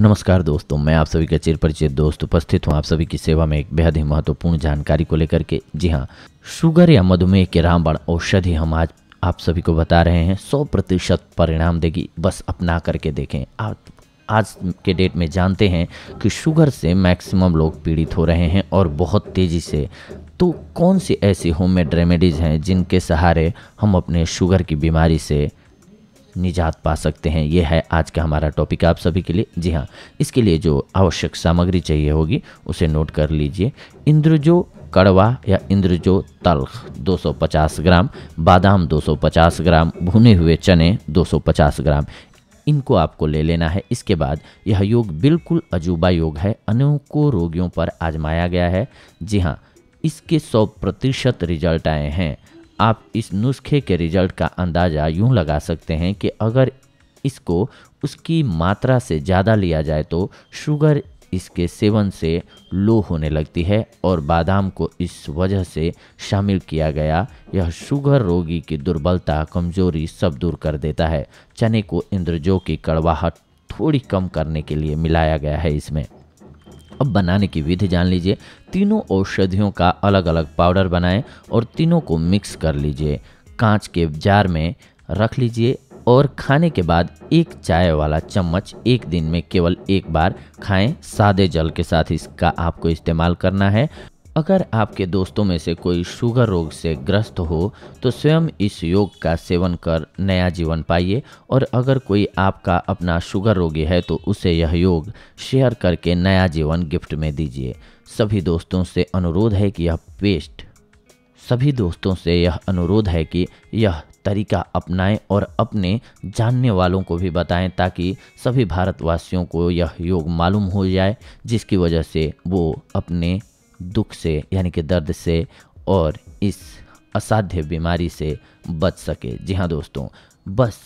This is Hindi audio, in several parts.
नमस्कार दोस्तों मैं आप सभी का चिर परिचित दोस्त उपस्थित हूँ आप सभी की सेवा में एक बेहद ही महत्वपूर्ण जानकारी को लेकर के जी हाँ शुगर या मधुमेह के रामबाण औषधि हम आज आप सभी को बता रहे हैं सौ प्रतिशत परिणाम देगी बस अपना करके देखें आप आज के डेट में जानते हैं कि शुगर से मैक्सिमम लोग पीड़ित हो रहे हैं और बहुत तेज़ी से तो कौन सी ऐसी होममेड रेमेडीज़ हैं जिनके सहारे हम अपने शुगर की बीमारी से निजात पा सकते हैं ये है आज का हमारा टॉपिक आप सभी के लिए जी हाँ इसके लिए जो आवश्यक सामग्री चाहिए होगी उसे नोट कर लीजिए इंद्रजो कड़वा या इंद्रजो तल्ख 250 ग्राम बादाम 250 ग्राम भुने हुए चने 250 ग्राम इनको आपको ले लेना है इसके बाद यह योग बिल्कुल अजूबा योग है अनेकों रोगियों पर आजमाया गया है जी हाँ इसके 100 प्रतिशत रिजल्ट आए हैं आप इस नुस्खे के रिजल्ट का अंदाज़ा यूँ लगा सकते हैं कि अगर इसको उसकी मात्रा से ज़्यादा लिया जाए तो शुगर इसके सेवन से लो होने लगती है और बादाम को इस वजह से शामिल किया गया यह शुगर रोगी की दुर्बलता कमजोरी सब दूर कर देता है चने को इंद्रजो की कड़वाहट थोड़ी कम करने के लिए मिलाया गया है इसमें अब बनाने की विधि जान लीजिए तीनों औषधियों का अलग अलग पाउडर बनाएं और तीनों को मिक्स कर लीजिए कांच के जार में रख लीजिए और खाने के बाद एक चाय वाला चम्मच एक दिन में केवल एक बार खाएं सादे जल के साथ इसका आपको इस्तेमाल करना है अगर आपके दोस्तों में से कोई शुगर रोग से ग्रस्त हो तो स्वयं इस योग का सेवन कर नया जीवन पाइए और अगर कोई आपका अपना शुगर रोगी है तो उसे यह योग शेयर करके नया जीवन गिफ्ट में दीजिए सभी दोस्तों से अनुरोध है कि यह पेस्ट सभी दोस्तों से यह अनुरोध है कि यह तरीका अपनाएं और अपने जानने वालों को भी बताएं ताकि सभी भारतवासियों को यह योग मालूम हो जाए जिसकी वजह से वो अपने दुख से यानी कि दर्द से और इस असाध्य बीमारी से बच सके जी हाँ दोस्तों बस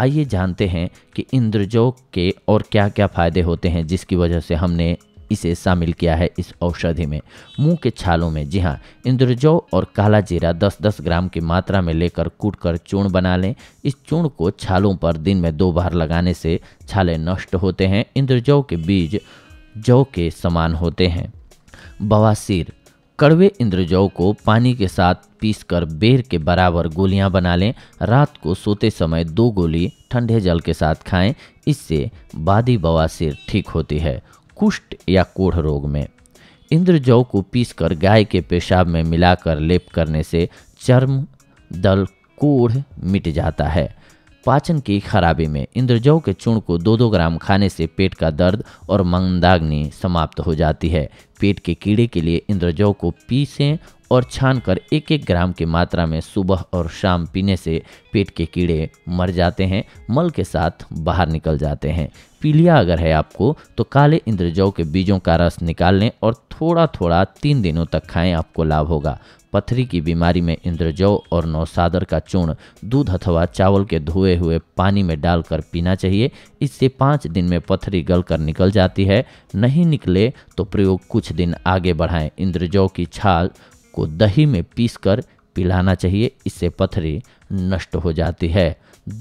आइए जानते हैं कि इंद्रजोग के और क्या क्या फ़ायदे होते हैं जिसकी वजह से हमने इसे शामिल किया है इस औषधि में मुंह के छालों में जी हाँ इंद्रजो और काला जीरा 10-10 ग्राम की मात्रा में लेकर कूट कर चूर्ण बना लें इस चूर्ण को छालों पर दिन में दो बार लगाने से छाले नष्ट होते हैं इंद्रजो के बीज जौ के समान होते हैं बवासीर कड़वे इंद्रजौ को पानी के साथ पीसकर बेर के बराबर गोलियां बना लें रात को सोते समय दो गोली ठंडे जल के साथ खाएं इससे बादी बवासीर ठीक होती है कुष्ठ या कोढ़ रोग में इंद्रजौ को पीसकर गाय के पेशाब में मिलाकर लेप करने से चर्म दल कोढ़ मिट जाता है पाचन की खराबी में इंद्रजौ के चूर्ण को दो दो ग्राम खाने से पेट का दर्द और मंदाग्नि समाप्त हो जाती है पेट के कीड़े के लिए इंद्रजौ को पीसें और छानकर एक एक ग्राम की मात्रा में सुबह और शाम पीने से पेट के कीड़े मर जाते हैं मल के साथ बाहर निकल जाते हैं पीलिया अगर है आपको तो काले इंद्रजौ के बीजों का रस निकाल लें और थोड़ा थोड़ा तीन दिनों तक खाएं आपको लाभ होगा पथरी की बीमारी में इंद्रजौ और नौसादर का चूर्ण दूध अथवा चावल के धोए हुए पानी में डालकर पीना चाहिए इससे पाँच दिन में पथरी गल कर निकल जाती है नहीं निकले तो प्रयोग कुछ दिन आगे बढ़ाएं इंद्रजौ की छाल को दही में पीसकर पिलाना चाहिए इससे पथरी नष्ट हो जाती है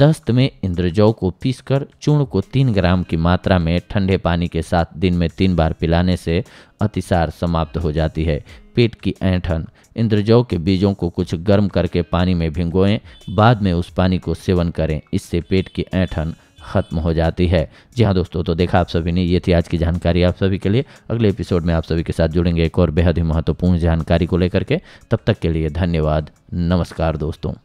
दस्त में इंद्रजौ को पीसकर चूर्ण को तीन ग्राम की मात्रा में ठंडे पानी के साथ दिन में तीन बार पिलाने से अतिसार समाप्त हो जाती है पेट की ऐंठन इंद्रजौ के बीजों को कुछ गर्म करके पानी में भिंगोएं बाद में उस पानी को सेवन करें इससे पेट की ऐंठन ख़त्म हो जाती है जी हाँ दोस्तों तो देखा आप सभी ने ये थी आज की जानकारी आप सभी के लिए अगले एपिसोड में आप सभी के साथ जुड़ेंगे एक और बेहद ही महत्वपूर्ण जानकारी को लेकर के तब तक के लिए धन्यवाद नमस्कार दोस्तों